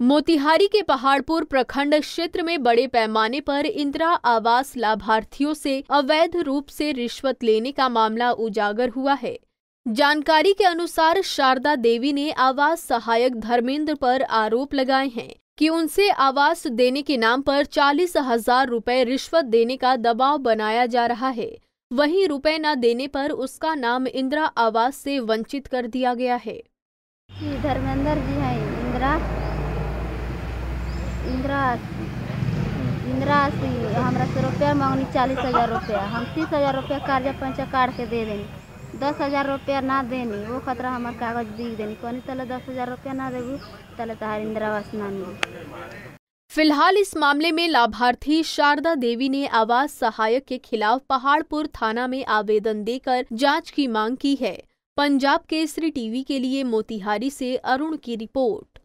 मोतिहारी के पहाड़पुर प्रखंड क्षेत्र में बड़े पैमाने पर इंदिरा आवास लाभार्थियों से अवैध रूप से रिश्वत लेने का मामला उजागर हुआ है जानकारी के अनुसार शारदा देवी ने आवास सहायक धर्मेंद्र पर आरोप लगाए हैं कि उनसे आवास देने के नाम पर चालीस हजार रूपए रिश्वत देने का दबाव बनाया जा रहा है वहीं रुपए न देने पर उसका नाम इंदिरा आवास से वंचित कर दिया गया है धर्मेंद्र जी हैं इंदिरा इंदिरा इंदिरा आवास हमारा से रुपया मांगनी चालीस हज़ार रुपया हम तीस हज़ार रुपया कर्जा पंचा काट के दे देनी दस हज़ार रुपया ना देनी वो खतरा हमार कागज दी देनी कहीं तले दस हज़ार रुपया ना देगी तले तहार इंदिरा आवास ना मिली फिलहाल इस मामले में लाभार्थी शारदा देवी ने आवास सहायक के खिलाफ पहाड़पुर थाना में आवेदन देकर जांच की मांग की है पंजाब केसरी टीवी के लिए मोतिहारी से अरुण की रिपोर्ट